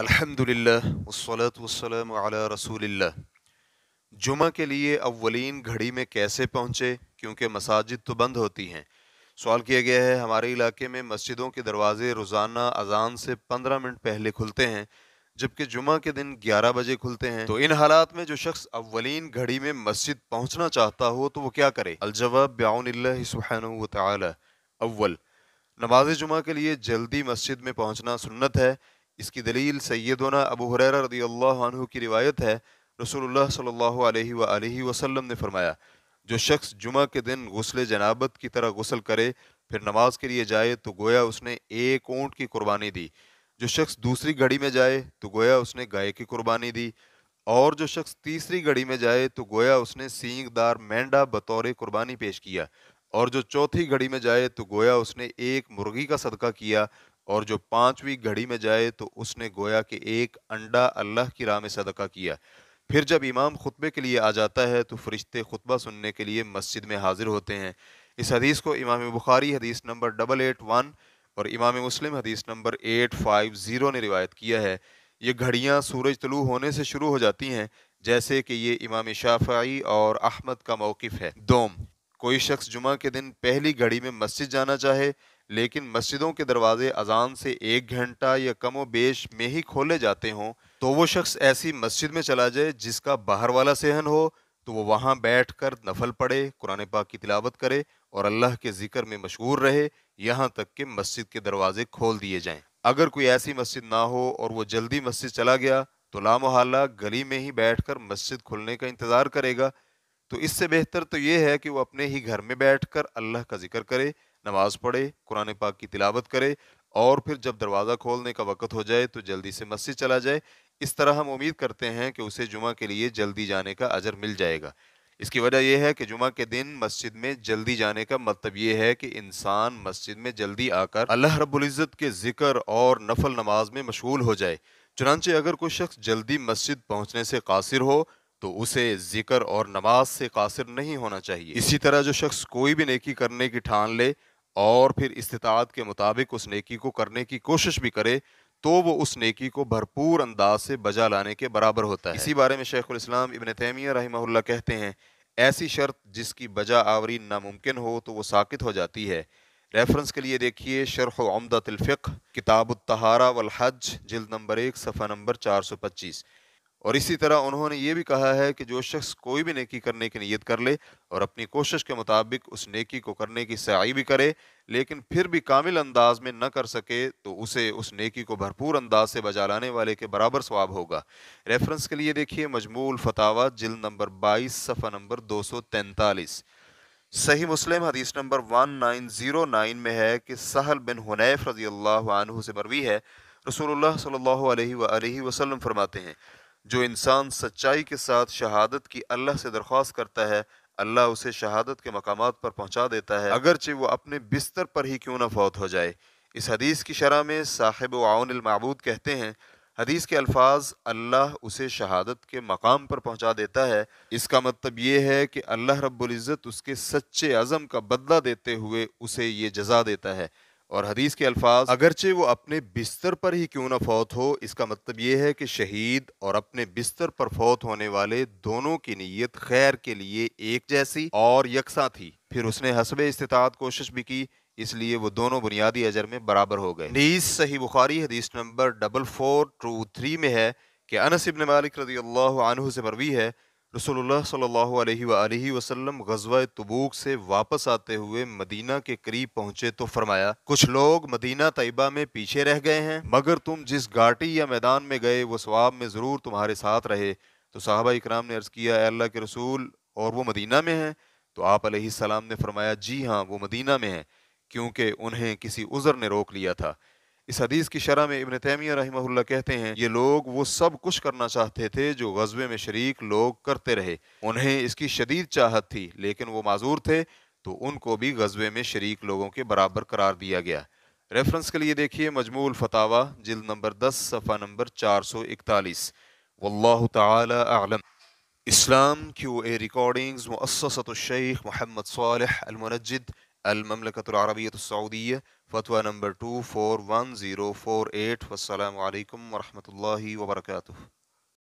अल्हम्दुलिल्लाह वस्सलात वस्सलाम अला रसूलिल्लाह जुमा के लिए अवलिन घड़ी में कैसे पहुँचे क्योंकि मसाजिद तो बंद होती हैं सवाल किया गया है हमारे इलाके में मस्जिदों के दरवाज़े रोज़ाना अजान से पंद्रह मिनट पहले खुलते हैं जबकि जुमा के दिन ग्यारह बजे खुलते हैं तो इन हालात में जो शख्स अवलिन घड़ी में मस्जिद पहुँचना चाहता हो तो वो क्या करे अलजवाब ब्याउनल्लासुहान तवल नमाज जुमा के लिए जल्दी मस्जिद में पहुँचना सुन्नत है इसकी दलील सैदोना अबू हुररा रदी अल्लाह की रिवायत है रसोल्ला सल्ला वसलम ने फरमाया जो शख्स जुमा के दिन गसल जनाबत की तरह गसल करे फिर नमाज के लिए जाए तो गोया उसने एक ऊँट की कुर्बानी दी जो शख्स दूसरी घड़ी में जाए तो गोया उसने गाय की कुर्बानी दी और जो शख्स तीसरी घड़ी में जाए तो गोया उसने सींगदार मेंढा बतौर कुर्बानी पेश किया और जो चौथी घड़ी में जाए तो गोया उसने एक मुर्गी का सदका किया और जो पांचवी घड़ी में जाए तो उसने गोया कि एक अंडा अल्लाह की राह में सदका किया फिर जब इमाम खुतबे के लिए आ जाता है तो फरिश्ते खुतबा सुनने के लिए मस्जिद में हाजिर होते हैं इस हदीस को इमाम बुखारी हदीस नंबर डबल एट वन और इमाम मुस्लिम हदीस नंबर एट फाइव ज़ीरो ने रिवायत किया है ये घड़ियाँ सूरज तलु होने से शुरू हो जाती हैं जैसे कि ये इमाम शाफाई और अहमद का मौक़ है दोम कोई शख्स जुमा के दिन पहली घड़ी में मस्जिद जाना चाहे लेकिन मस्जिदों के दरवाजे अजान से एक घंटा या कम बेश में ही खोले जाते हों तो वो शख्स ऐसी मस्जिद में चला जाए जिसका बाहर वाला सेहन हो तो वो वहाँ बैठ कर नफल पढ़े कुरान पाक की तिलावत करे और अल्लाह के जिक्र में मशहूर रहे यहाँ तक कि मस्जिद के दरवाजे खोल दिए जाए अगर कोई ऐसी मस्जिद ना हो और वो जल्दी मस्जिद चला गया तो लामहला गली में ही बैठ कर मस्जिद खुलने का इंतज़ार करेगा तो इससे बेहतर तो ये है कि वो अपने ही घर में बैठ कर अल्लाह का जिक्र करे नमाज़ पढ़े कुरान पाक की तिलावत करे और फिर जब दरवाज़ा खोलने का वक़्त हो जाए तो जल्दी से मस्जिद चला जाए इस तरह हम उम्मीद करते हैं कि उसे जुमा के लिए जल्दी जाने का अजर मिल जाएगा इसकी वजह यह है कि जुमा के दिन मस्जिद में जल्दी जाने का मतलब ये है कि इंसान मस्जिद में जल्दी आकर अल्लाह रबुल्जत के ज़िक्र और नफल नमाज में मशगूल हो जाए चुनानचे अगर कोई शख्स जल्दी मस्जिद पहुँचने से कासिर हो तो उसे जिक्र और नमाज से कासिर नहीं होना चाहिए इसी तरह जो शख्स कोई भी नेकी करने की ठान ले और फिर इस्तात के मुताबिक उस नेकी को करने की कोशिश भी करे तो वो उस नेकी को भरपूर अंदाज से बजा लाने के बराबर होता है इसी बारे में शेखुलस्लाम इबन तैमिया रही कहते हैं ऐसी शर्त जिसकी बजा आवरी नामुमकिन हो तो वो साकित हो जाती है रेफरेंस के लिए देखिए शरह आमदतफ़ किताब तहारा वलहज जल्द नंबर एक सफ़ा नंबर चार सौ पच्चीस और इसी तरह उन्होंने ये भी कहा है कि जो शख्स कोई भी नेकी करने की नीयत कर ले और अपनी कोशिश के मुताबिक उस नेकी को करने की सयाही भी करे लेकिन फिर भी कामिल अंदाज में न कर सके तो उसे उस नेकी को भरपूर अंदाज से बजा लाने वाले के बराबर स्वाब होगा रेफरेंस के लिए देखिए मजमूल फतावा जिल नंबर बाईस सफ़ा नंबर दो सौ तैंतालीस सही मुस्लिम हदीस नंबर 1909 में है कि सहल बिन हुनैफ रजी अल्लाह से मरवी है रसूलुल्लाह सल्लल्लाहु अलैहि वसल्लम फरमाते हैं जो इंसान सच्चाई के साथ शहादत की अल्लाह से दरख्वास्त करता है अल्लाह उसे शहादत के मकाम पर पहुंचा देता है अगरचे वो अपने बिस्तर पर ही क्यों ना फौत हो जाए इस हदीस की शरह में साहिब आउनमबूद कहते हैं हदीस के अल्फाज अल्लाह उसे शहादत के मकाम पर पहुंचा देता है इसका मतलब ये है कि अल्लाह रब्ज़त उसके सच्चे अज़म का बदला देते हुए उसे ये जजा देता है और हदीस के अल्फाज अगरचे वो अपने बिस्तर पर ही क्यों ना फौत हो इसका मतलब ये है कि शहीद और अपने बिस्तर पर फौत होने वाले दोनों की नीयत खैर के लिए एक जैसी और यकसा थी फिर उसने हसब इस्त कोशिश भी की इसलिए वो दोनों बुनियादी अजर में बराबर हो गए नीस सही बुखारी हदीस number double four two three में है कि अनसिबन मालिक रजी अल्लाह से मरवी है रसोल्ला सल्लल्लाहु वसलम गजवा तबूक से वापस आते हुए मदीना के करीब पहुँचे तो फरमाया कुछ लोग मदीना तयबा में पीछे रह गए हैं मगर तुम जिस घाटी या मैदान में गए वो स्वाब में ज़रूर तुम्हारे साथ रहे तो साहबा इकराम ने अर्ज़ किया अल्लाह के रसूल और वो मदीना में हैं तो आप सलाम ने फरमाया जी हाँ वो मदीना में हैं क्योंकि उन्हें किसी उज़र ने रोक लिया था इस हदीस की शरह में इबन तैमिया रही कहते हैं ये लोग वो सब कुछ करना चाहते थे जो गजबे में शरीक लोग करते रहे उन्हें इसकी शदीद चाहत थी लेकिन वो माजूर थे तो उनको भी गजबे में शरीक लोगों के बराबर करार दिया गया रेफरेंस के लिए देखिए मजमूल फतावा जिल्द नंबर दस सफ़ा नंबर चार सौ इकतालीस वल्ल तलम इस्लाम क्यू ए रिकॉर्डिंग्स मुससत शेख मोहम्मद सालह अलममलकतरबियतसऊदिया फ़तवा number two four one zero four eight वसलम वरहमल वर्का